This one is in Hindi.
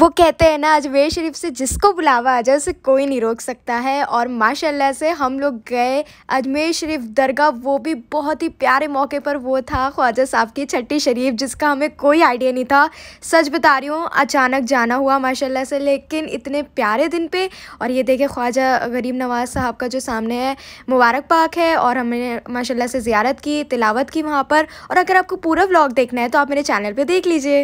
वो कहते हैं ना अजमेर शरीफ से जिसको बुलावा आ जाए उसे कोई नहीं रोक सकता है और माशाल्लाह से हम लोग गए अजमेर शरीफ दरगाह वो भी बहुत ही प्यारे मौके पर वो था ख्वाजा साहब की छठी शरीफ जिसका हमें कोई आइडिया नहीं था सच बता रही हूँ अचानक जाना हुआ माशाल्लाह से लेकिन इतने प्यारे दिन पे और ये देखे ख्वाजा गरीब नवाज साहब का जो सामने है मुबारक पाक है और हमने माशाला से ज़्यारत की तिलावत की वहाँ पर और अगर आपको पूरा ब्लॉग देखना है तो आप मेरे चैनल पर देख लीजिए